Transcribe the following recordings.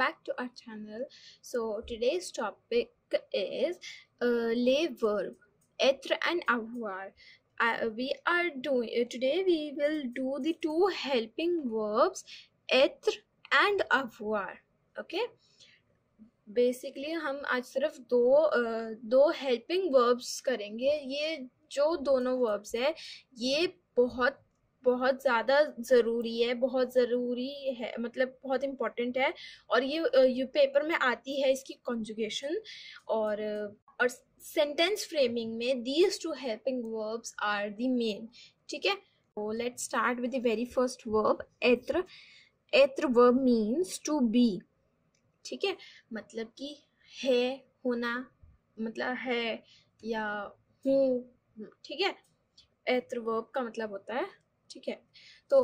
back to our channel so today's topic is uh, lay verb etre and avoir uh, we are doing uh, today we will do the two helping verbs etre and avoir okay basically हम आज सिर्फ दो दो helping verbs करेंगे ये जो दोनों verbs है ये बहुत बहुत ज़्यादा ज़रूरी है बहुत ज़रूरी है मतलब बहुत इम्पोर्टेंट है और ये यू पेपर में आती है इसकी कॉन्जुगेशन और और सेंटेंस फ्रेमिंग में these two helping verbs are the main ठीक है तो let start with the very first verb एत्र एत्र वर्ब मीन्स टू बी ठीक है मतलब कि है होना मतलब है या हूँ ठीक है एत्र वर्ब का मतलब होता है ठीक है तो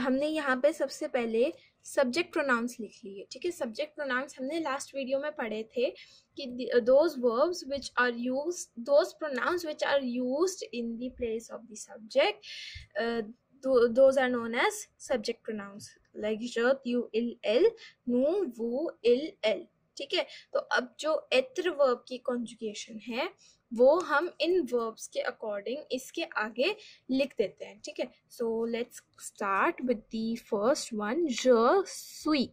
हमने यहाँ पे सबसे पहले सब्जेक्ट प्रोनाउंस लिख लिए ठीक है सब्जेक्ट प्रोनाउंस हमने लास्ट वीडियो में पढ़े थे कि those verbs which are use those pronouns which are use in the place of the subject those are known as subject pronouns like यू you एल नू nu vu एल ठीक है तो अब जो एत्र वर्ब की कॉन्जुगेशन है वो हम इन वर्ब्स के अकॉर्डिंग इसके आगे लिख देते हैं ठीक है so let's start with the first one ज सुई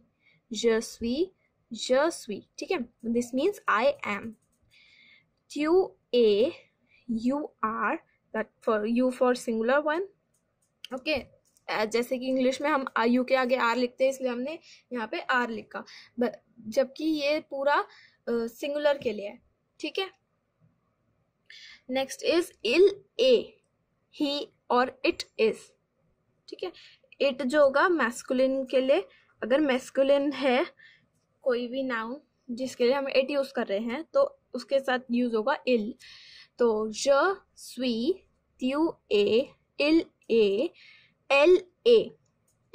ज सुई ज सुई ठीक है दिस मीन्स आई एम क्यू ए you are that for you for singular one okay जैसे कि इंग्लिश में हम यू के आगे आर लिखते हैं इसलिए हमने यहाँ पे आर लिखा जबकि ये पूरा सिंगुलर के लिए है ठीक है नेक्स्ट इज इल ए ही और इट इज ठीक है इट जो होगा मैस्कुलिन के लिए अगर मैस्कुलिन है कोई भी नाउन जिसके लिए हम इट यूज़ कर रहे हैं तो उसके साथ यूज़ होगा इल तो ज स्वी त्यू ए इल ए एल ए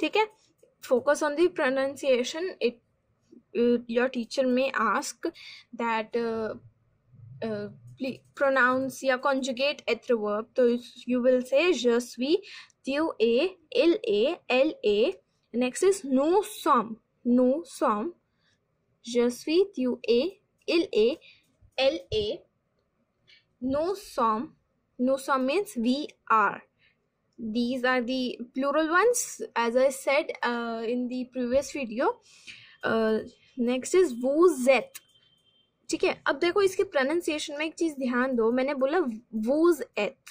ठीक है focus on the pronunciation it your teacher में आस्क दैट प्रोनाउंस या कॉन्जुगेट एथ्र वर्ब तो यू विल से जस्वी त्यू ए एल ए एल ए नेक्स्ट इज नो सॉम नो सॉम जस्वी त्यू ए एल ए एल ए नो सॉम नो सॉम means we are these are the plural ones as i said uh, in the previous video next is वो जेथ ठीक है अब देखो इसके प्रोनाउंसिएशन में एक चीज़ ध्यान दो मैंने बोला वूज एथ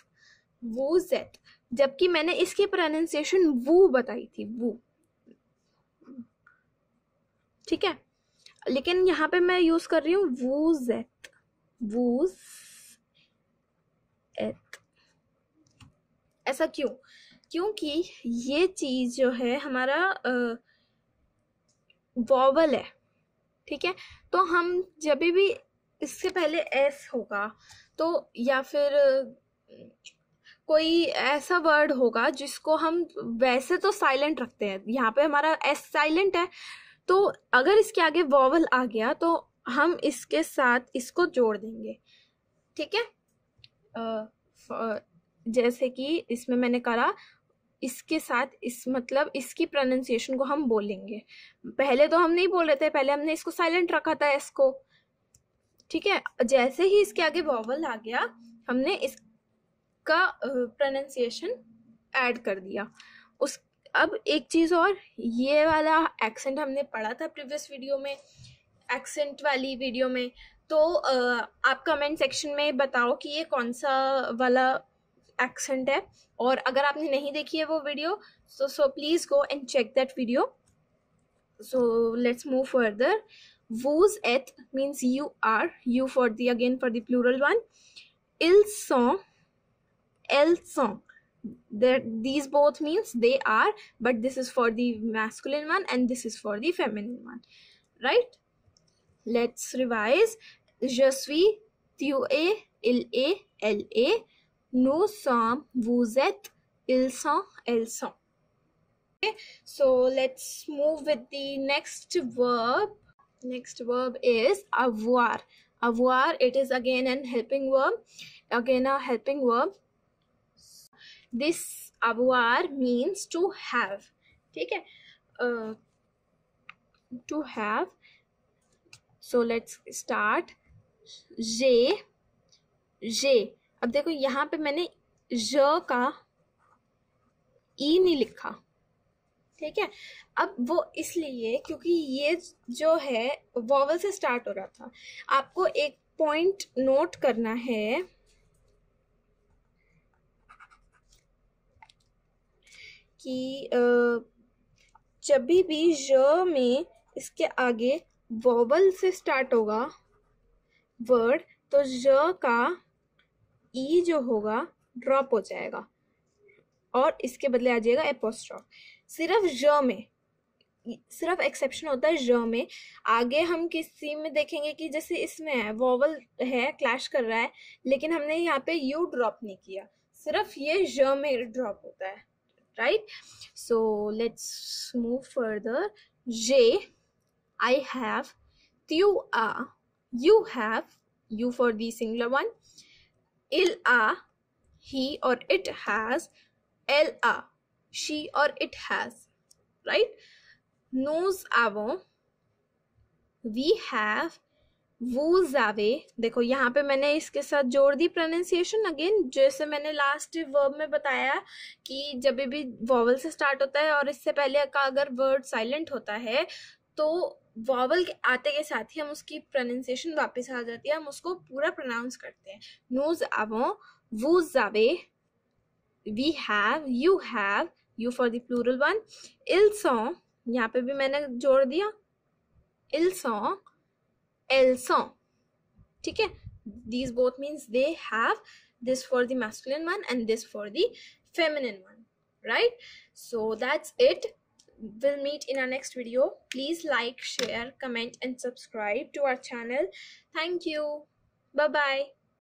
वूज जेथ जबकि मैंने इसकी प्रोनाउंसिएशन वो बताई थी वो ठीक है लेकिन यहाँ पे मैं यूज कर रही हूँ वूज जेथ वूज एथ ऐसा क्यों क्योंकि ये चीज़ जो है हमारा वॉवल है ठीक है तो हम जब भी इससे पहले एस होगा तो या फिर कोई ऐसा वर्ड होगा जिसको हम वैसे तो साइलेंट रखते हैं यहाँ पे हमारा एस साइलेंट है तो अगर इसके आगे वॉवल आ गया तो हम इसके साथ इसको जोड़ देंगे ठीक है जैसे कि इसमें मैंने करा इसके साथ इस मतलब इसकी प्रोनाउंसिएशन को हम बोलेंगे पहले तो हम नहीं बोल रहे थे पहले हमने इसको साइलेंट रखा था एस को ठीक है जैसे ही इसके आगे वॉवल आ गया हमने इसका प्रोनाउंसिएशन ऐड कर दिया उस अब एक चीज़ और ये वाला एक्सेंट हमने पढ़ा था प्रीवियस वीडियो में एक्सेंट वाली वीडियो में तो आप कमेंट सेक्शन में बताओ कि ये कौन सा वाला एक्सेंट है और अगर आपने नहीं देखी है वो video so so please go and check that video so let's move further vos et means you are you for the again for the plural one ils sont elles sont that these both means they are but this is for the masculine one and this is for the feminine one right let's revise je suis tu es il est elle est Nous sommes, vous êtes, ils sont, elles sont. Okay, so let's move with the next verb. Next verb is avoir. Avoir, it is again an helping verb. Again a helping verb. This avoir means to have. Okay. Uh, to have. So let's start. J, J. अब देखो यहाँ पे मैंने ज का ई नहीं लिखा ठीक है अब वो इसलिए क्योंकि ये जो है वॉवल से स्टार्ट हो रहा था आपको एक पॉइंट नोट करना है कि जब भी ज में इसके आगे वॉवल से स्टार्ट होगा वर्ड तो ज का ई e जो होगा ड्रॉप हो जाएगा और इसके बदले आ जाएगा एपोस्ट्रॉफ सिर्फ ज में सिर्फ एक्सेप्शन होता है ज में आगे हम किसी में देखेंगे कि जैसे इसमें है वॉवल है क्लैश कर रहा है लेकिन हमने यहाँ पे यू ड्रॉप नहीं किया सिर्फ ये ज में ड्रॉप होता है right so let's move further जे आई हैव त्यू आ you have you for the singular one इल आ ही और इट हैज एल आ शी और इट हैज राइट नोज आवो वी हैव वो जावे देखो यहाँ पे मैंने इसके साथ जोड़ दी प्रोनाउंसिएशन अगेन जैसे मैंने लास्ट वर्ब में बताया कि जब भी वॉवल से स्टार्ट होता है और इससे पहले का अगर वर्ड साइलेंट होता है तो वॉवल के आते के साथ ही हम उसकी प्रोनाउंसिएशन वापस आ जाती है हम उसको पूरा प्रोनाउंस करते हैं नूज आवो वो जावे we have you have you for the plural one इल सो यहाँ पे भी मैंने जोड़ दिया इल सो एल सो ठीक है these both means they have this for the masculine one and this for the feminine one right so that's it we'll meet in our next video please like share comment and subscribe to our channel thank you bye bye